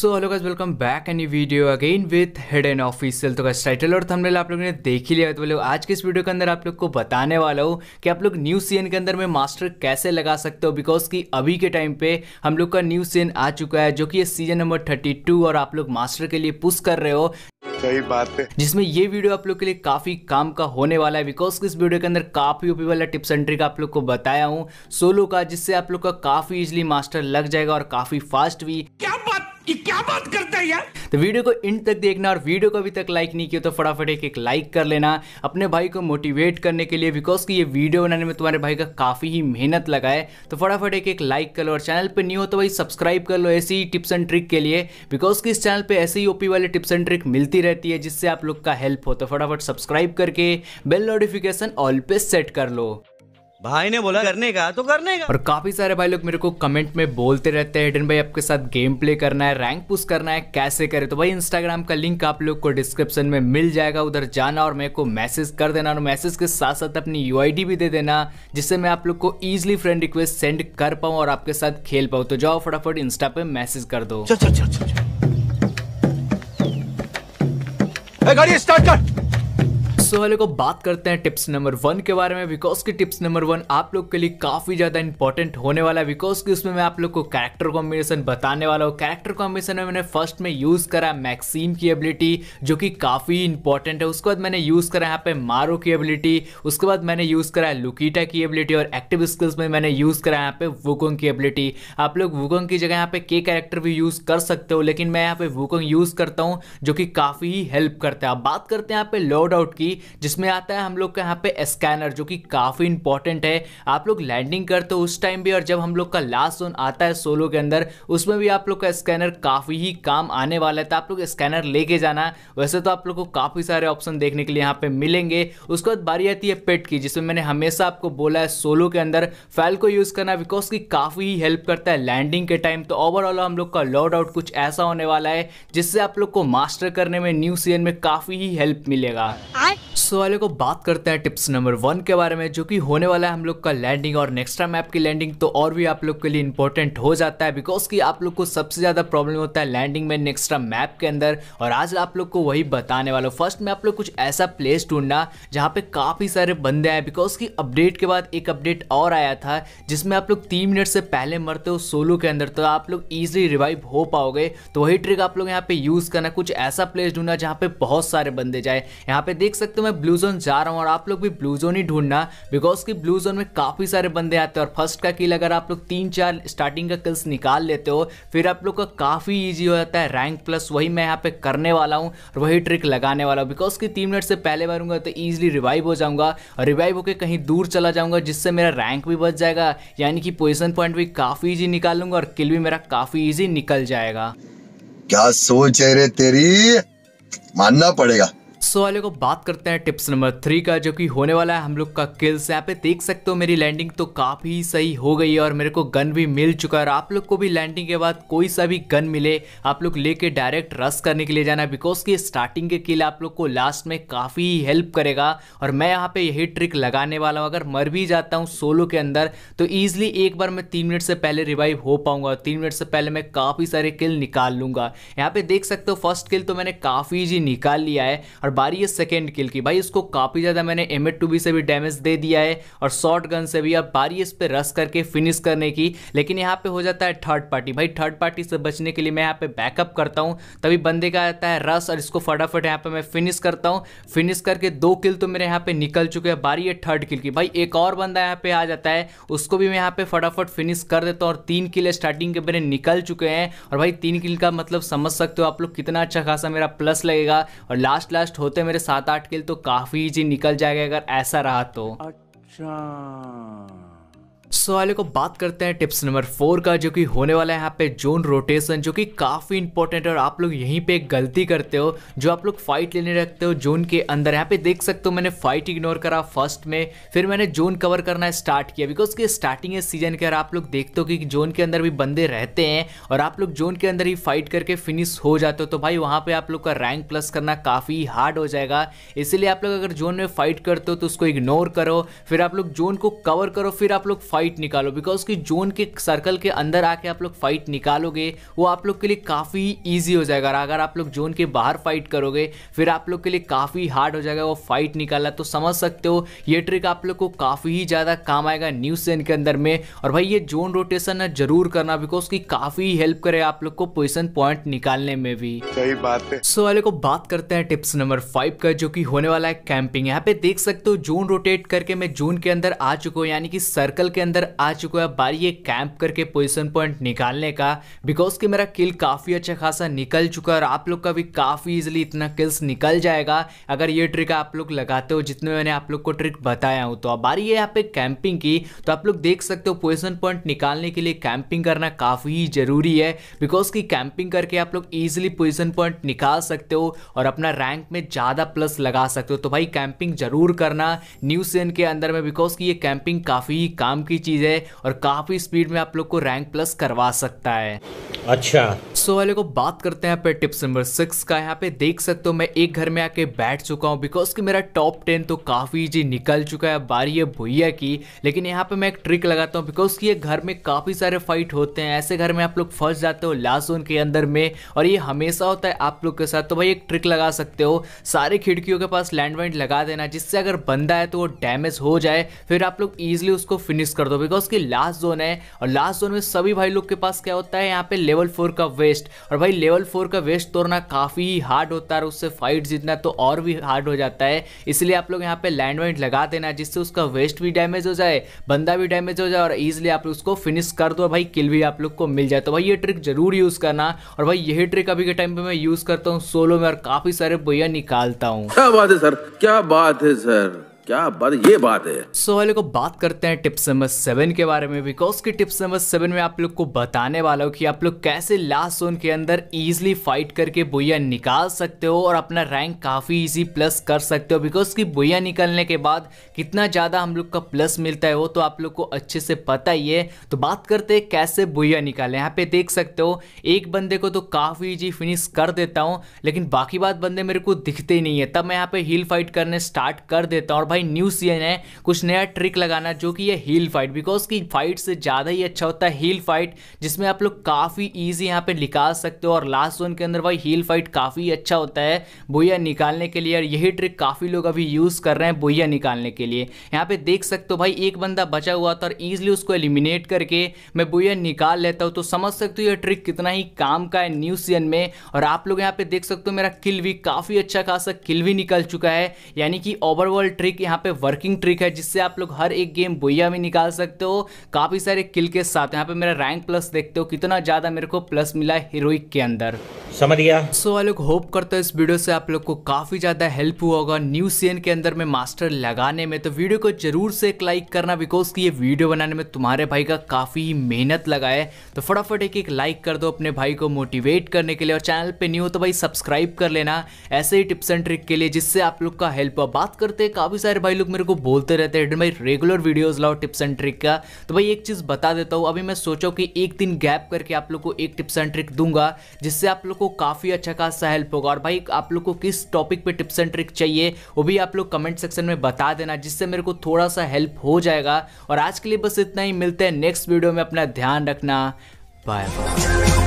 so hello guys welcome back any video again with head and official तो guys title और thumbnail आप लोगों ने देख ही लिया तो लोग आज के इस वीडियो के अंदर आप लोग को बताने वाला हूँ कि आप लोग न्यू सीएन के अंदर में मास्टर कैसे लगा सकते हो बिकॉज कि अभी के टाइम पे हम लोग का न्यू सीएन आ चुका है जो कि सीजन नंबर थर्टी और आप लोग मास्टर के लिए पुश कर रहे हो सही बात है जिसमें ये वीडियो आप लोग के लिए काफी काम का होने वाला है बिकॉज इस वीडियो के अंदर काफी ओपी वाला टिप्स एंड ट्रिक आप लोग को बताया हूँ सोलो का जिससे आप लोग का काफी इजिली मास्टर लग जाएगा और काफी फास्ट भी क्या कि क्या बात करता है यार तो वीडियो को इंड तक देखना और वीडियो को अभी तक लाइक नहीं किया तो फटाफट एक एक लाइक कर लेना अपने भाई को मोटिवेट करने के लिए बिकॉज कि ये वीडियो बनाने में तुम्हारे भाई का काफ़ी ही मेहनत लगा है तो फटाफट एक एक लाइक कर लो और चैनल पर न्यू हो तो भाई सब्सक्राइब कर लो ऐसी ही टिप्स एंड ट्रिक के लिए बिकॉज कि इस चैनल पर ऐसे ही ओपी वाले टिप्स एंड ट्रिक मिलती रहती है जिससे आप लोग का हेल्प हो तो फटाफट सब्सक्राइब करके बेल नोटिफिकेशन ऑल पे सेट कर लो भाई ने बोला करने का तो करने का और काफी सारे भाई लोग मेरे को कमेंट में बोलते रहते हैं हिडन भाई आपके साथ गेम प्ले करना है रैंक पुश करना है कैसे करें तो भाई इंस्टाग्राम का लिंक आप लोग को डिस्क्रिप्शन में मिल जाएगा उधर जाना और मेरे को मैसेज कर देना और मैसेज के साथ साथ अपनी यू भी दे देना जिससे मैं आप लोग को ईजिली फ्रेंड रिक्वेस्ट सेंड कर पाऊँ और आपके साथ खेल पाऊँ तो जाओ फटाफट इंस्टा पे मैसेज कर दो गाड़ी स्टार्ट कर सो वाले को बात करते हैं टिप्स नंबर वन के बारे में बिकॉज की टिप्स नंबर वन आप लोग के लिए काफ़ी ज़्यादा इंपॉर्टेंट होने वाला है बिकॉज की उसमें मैं आप लोग को कैरेक्टर कॉम्बिनेशन बताने वाला हूँ कैरेक्टर कॉम्बिनेशन में मैंने फर्स्ट में यूज़ करा मैक्सीम की एबिलिटी जो कि काफ़ी इंपॉर्टेंट है उसके बाद मैंने यूज़ करा यहाँ पे मारो की एबिलिटी उसके बाद मैंने यूज़ करा लुकीटा की एबिलिटी और एक्टिव स्किल्स में मैंने यूज़ करा यहाँ पे वुकोंग की एबिलिटी आप लोग वुकोंग की जगह यहाँ पे के कैरेक्टर भी यूज़ कर सकते हो लेकिन मैं यहाँ पे वुकोंग यूज़ करता हूँ जो कि काफ़ी हेल्प करता है अब बात करते हैं यहाँ पे लॉर्ड आउट की जिसमें आता है हम लोग का यहाँ पे स्कैनर जो कि काफ़ी इंपॉर्टेंट है आप लोग लैंडिंग करते हो उस टाइम भी और जब हम लोग का लास्ट जोन आता है सोलो के अंदर उसमें भी आप लोग का स्कैनर काफ़ी ही काम आने वाला है तो आप लोग स्कैनर लेके जाना वैसे तो आप लोग को काफ़ी सारे ऑप्शन देखने के लिए यहाँ पे मिलेंगे उसके बाद बारी आती है पेट की जिसमें मैंने हमेशा आपको बोला है सोलो के अंदर फैल को यूज़ करना बिकॉज की काफ़ी ही हेल्प करता है लैंडिंग के टाइम तो ओवरऑल हम लोग का लॉर्ड आउट कुछ ऐसा होने वाला है जिससे आप लोग को मास्टर करने में न्यू सीजन में काफ़ी ही हेल्प मिलेगा सो वाले को बात करते हैं टिप्स नंबर वन के बारे में जो कि होने वाला है हम लोग का लैंडिंग और टाइम ऐप की लैंडिंग तो और भी आप लोग के लिए इंपॉर्टेंट हो जाता है बिकॉज कि आप लोग को सबसे ज़्यादा प्रॉब्लम होता है लैंडिंग में नेक्स्ट्रा मैप के अंदर और आज आप लोग को वही बताने वाला हूँ फर्स्ट में आप लोग कुछ ऐसा प्लेस ढूंढना जहाँ पे काफ़ी सारे बंदे आए बिकॉज की अपडेट के बाद एक अपडेट और आया था जिसमें आप लोग तीन मिनट से पहले मरते हो सोलो के अंदर तो आप लोग ईजिली रिवाइव हो पाओगे तो वही ट्रिक आप लोग यहाँ पे यूज़ करना कुछ ऐसा प्लेस ढूंढना जहाँ पे बहुत सारे बंदे जाए यहाँ पे देख सकते हो मैं ब्लू जोन जा रहा हूँ और आप लोग भी ब्लू जोन ही ढूंढना बिकॉज कि ब्लू जोन में काफ़ी सारे बंदे आते हैं और फर्स्ट का किल अगर आप लोग तीन चार स्टार्टिंग का किल्स निकाल लेते हो फिर आप लोग का काफ़ी ईजी हो जाता है रैंक प्लस वही मैं यहाँ पे करने वाला हूँ और वही ट्रिक लगाने वाला हूँ बिकॉज की तीन मिनट से पहले मारूंगा तो ईजिली रिवाइव हो जाऊंगा और रिवाइव होकर कहीं दूर चला जाऊंगा जिससे मेरा रैंक भी बच जाएगा यानी कि पोजिशन पॉइंट भी काफ़ी ईजी निकाल लूंगा और किल भी मेरा काफ़ी ईजी निकल जाएगा क्या सोच है रे तेरी मानना पड़ेगा सो वाले को बात करते हैं टिप्स नंबर थ्री का जो कि होने वाला है हम लोग का किल्स यहाँ पे देख सकते हो मेरी लैंडिंग तो काफ़ी सही हो गई है और मेरे को गन भी मिल चुका है और आप लोग को भी लैंडिंग के बाद कोई सा भी गन मिले आप लोग लेके डायरेक्ट रस करने के लिए जाना है बिकॉज की स्टार्टिंग के किल आप लोग को लास्ट में काफ़ी हेल्प करेगा और मैं यहाँ पे यही ट्रिक लगाने वाला हूँ अगर मर भी जाता हूँ सोलो के अंदर तो ईजिली एक बार मैं तीन मिनट से पहले रिवाइव हो पाऊंगा तीन मिनट से पहले मैं काफ़ी सारे किल निकाल लूँगा यहाँ पे देख सकते हो फर्स्ट किल तो मैंने काफ़ी जी निकाल लिया है और और बारी है सेकेंड किल की भाई इसको काफ़ी ज़्यादा मैंने एम एड टू बी से भी डैमेज दे दिया है और शॉर्ट गन से भी अब बारी इस पर रस करके फिनिश करने की लेकिन यहाँ पे हो जाता है थर्ड पार्टी भाई थर्ड पार्टी से बचने के लिए मैं यहाँ पे बैकअप करता हूँ तभी बंदे का आता है रस और इसको फटाफट यहाँ पे मैं फिनिश करता हूँ फिनिश करके दो किल तो मेरे यहाँ पे निकल चुके हैं बारी है थर्ड किल की भाई एक और बंदा यहाँ पे आ जाता है उसको भी मैं यहाँ पे फटाफट फिनिश कर देता हूँ और तीन किल स्टार्टिंग के मेरे निकल चुके हैं और भाई तीन किल का मतलब समझ सकते हो आप लोग कितना अच्छा खासा मेरा प्लस लगेगा और लास्ट लास्ट होते मेरे सात आठ किल तो काफ़ी जी निकल जाएगा अगर ऐसा रहा तो अच्छा सो वाले को बात करते हैं टिप्स नंबर फोर का जो कि होने वाला है यहाँ पे जोन रोटेशन जो कि काफ़ी इंपॉर्टेंट है और आप लोग यहीं पे गलती करते हो जो आप लोग फाइट लेने रखते हो जोन के अंदर यहाँ पे देख सकते हो मैंने फाइट इग्नोर करा फर्स्ट में फिर मैंने जोन कवर करना स्टार्ट किया बिकॉज के स्टार्टिंग है सीजन के और आप लोग देखते हो कि जोन के अंदर भी बंदे रहते हैं और आप लोग जोन के अंदर ही फाइट करके फिनिश हो जाते हो तो भाई वहाँ पर आप लोग का रैंक प्लस करना काफ़ी हार्ड हो जाएगा इसीलिए आप लोग अगर जोन में फाइट करते हो तो उसको इग्नोर करो फिर आप लोग जोन को कवर करो फिर आप लोग फाइट फाइट निकालो बिकॉज कि जोन के सर्कल के अंदर आके आप लोग फाइट निकालोगे वो आप लोग के लिए काफ़ी ईजी हो जाएगा अगर आप लोग जोन के बाहर फाइट करोगे फिर आप लोग के लिए काफ़ी हार्ड हो जाएगा वो फाइट निकालना तो समझ सकते हो ये ट्रिक आप लोग को काफ़ी ही ज़्यादा काम आएगा न्यू सेन के अंदर में और भाई ये जोन रोटेशन ना जरूर करना बिकॉज की काफ़ी हेल्प करे आप लोग को पोजिशन पॉइंट निकालने में भी सही बात है सो वाले को बात करते हैं टिप्स नंबर फाइव का जो कि होने वाला है कैंपिंग यहाँ पे देख सकते हो जोन रोटेट करके मैं जोन के अंदर आ चुका हूँ यानी कि सर्कल के अंदर आ चुका है बारी ये कैंप करके पोजिशन पॉइंट निकालने का बिकॉज कि मेरा किल काफ़ी अच्छा खासा निकल चुका है और आप लोग का भी काफ़ी ईजिली इतना किल्स निकल जाएगा अगर ये ट्रिक आप लोग लगाते हो जितने मैंने आप लोग को ट्रिक बताया हूँ तो अब बारी ये यहाँ पे कैंपिंग की तो आप लोग देख सकते हो पोजिशन पॉइंट निकालने के लिए कैंपिंग करना काफ़ी ज़रूरी है बिकॉज कि कैंपिंग करके आप लोग ईजिली पोजिशन पॉइंट निकाल सकते हो और अपना रैंक में ज़्यादा प्लस लगा सकते हो तो भाई कैंपिंग ज़रूर करना न्यू सेन के अंदर में बिकॉज कि ये कैंपिंग काफ़ी काम की अच्छी चीज़ है और काफ़ी स्पीड में आप लोग को रैंक प्लस करवा सकता है अच्छा सो so, वाले को बात करते हैं पे टिप्स नंबर सिक्स का यहाँ पे देख सकते हो मैं एक घर में आके बैठ चुका हूँ बिकॉज कि मेरा टॉप टेन तो काफ़ी जी निकल चुका है बारी है भुया की लेकिन यहाँ पे मैं एक ट्रिक लगाता हूँ बिकॉज कि ये घर में काफ़ी सारे फाइट होते हैं ऐसे घर में आप लोग फंस जाते हो लास्ट जोन के अंदर में और ये हमेशा होता है आप लोग के साथ तो भाई एक ट्रिक लगा सकते हो सारे खिड़कियों के पास लैंड लगा देना जिससे अगर बंदा है तो वो डैमेज हो जाए फिर आप लोग ईजिली उसको फिनिश कर दो बिकॉज की लास्ट जोन है और लास्ट जोन में सभी भाई लोग के पास क्या होता है यहाँ पे लेवल फोर का वेस्ट और भाई लेवल फोर का वेस्ट तोड़ना काफ़ी हार्ड होता है उससे फाइट जीतना तो और भी हार्ड हो जाता है इसलिए आप लोग यहाँ पे लैंड वाइंड लगा देना जिससे उसका वेस्ट भी डैमेज हो जाए बंदा भी डैमेज हो जाए और इजिली आप उसको फिनिश कर दो भाई किल भी आप लोग को मिल जाए तो भाई ये ट्रिक जरूर यूज़ करना और भाई यही ट्रिक अभी के टाइम पे मैं यूज़ करता हूँ सोलो में और काफ़ी सारे बोया निकालता हूँ क्या बात है सर क्या बात है सर क्या बात ये बात है सो so, को बात करते हैं टिप्स नंबर सेवन के बारे में बिकॉज की टिप्स नंबर सेवन में आप लोग को बताने वाला हूँ कि आप लोग कैसे लास्ट जोन के अंदर इजिली फाइट करके बुया निकाल सकते हो और अपना रैंक काफ़ी इजी प्लस कर सकते हो बिकॉज की बुया निकलने के बाद कितना ज़्यादा हम लोग का प्लस मिलता है वो तो आप लोग को अच्छे से पता ही है तो बात करते हैं कैसे बुया निकाले यहाँ पे देख सकते हो एक बंदे को तो काफ़ी इजी फिनिश कर देता हूँ लेकिन बाकी बात बंदे मेरे को दिखते ही नहीं है तब मैं यहाँ पे हिल फाइट करने स्टार्ट कर देता हूँ और भाई न्यू सी है कुछ नया ट्रिक लगाना जो कि ये हील फाइट बिकॉज की फाइट से ज़्यादा ही अच्छा होता है हील फाइट जिसमें आप लोग काफ़ी ईजी यहाँ पे निकाल सकते हो और लास्ट जोन के अंदर भाई हील फाइट काफ़ी अच्छा होता है बोया निकालने के लिए और यही ट्रिक काफ़ी लोग अभी यूज़ कर रहे हैं बोया निकालने के लिए यहाँ पे देख सकते हो भाई एक बंदा बचा हुआ था और ईजिली उसको एलिमिनेट करके मैं बोया निकाल लेता हूँ तो समझ सकते हो ये ट्रिक कितना ही काम का है न्यू सीजन में और आप लोग यहाँ पे देख सकते हो मेरा किल भी काफ़ी अच्छा खासा किल भी निकल चुका है यानी कि ओवरऑल ट्रिक एक यहाँ पे वर्किंग ट्रिक है जिससे आप लोग हर एक गेम बोया में निकाल सकते हो काफ़ी सारे किल के साथ यहाँ पे मेरा रैंक प्लस देखते हो कितना ज़्यादा मेरे को प्लस मिला है हीरोइक के अंदर समझ गया सो so, लोग होप करते हो इस वीडियो से आप लोग को काफ़ी ज़्यादा हेल्प हुआ होगा न्यू सीएन के अंदर में मास्टर लगाने में तो वीडियो को जरूर से एक लाइक करना बिकॉज की ये वीडियो बनाने में तुम्हारे भाई का काफ़ी मेहनत लगा है तो फटाफट एक एक लाइक कर दो अपने भाई को मोटिवेट करने के लिए और चैनल पे न्यू हो तो भाई सब्सक्राइब कर लेना ऐसे ही टिप्स एंड ट्रिक के लिए जिससे आप लोग का हेल्प हुआ बात करते हैं काफ़ी सारे सारे भाई लोग मेरे को बोलते रहते हैं भाई रेगुलर वीडियोस लाओ टिप्स एंड ट्रिक का तो भाई एक चीज़ बता देता हूँ अभी मैं सोचा कि एक दिन गैप करके आप लोग को एक टिप्स एंड ट्रिक दूंगा जिससे आप लोग को काफ़ी अच्छा खासा हेल्प होगा और भाई आप लोग को किस टॉपिक पर टिप्स एंड ट्रिक चाहिए वो भी आप लोग कमेंट सेक्शन में बता देना जिससे मेरे को थोड़ा सा हेल्प हो जाएगा और आज के लिए बस इतना ही मिलते हैं नेक्स्ट वीडियो में अपना ध्यान रखना बाय बाय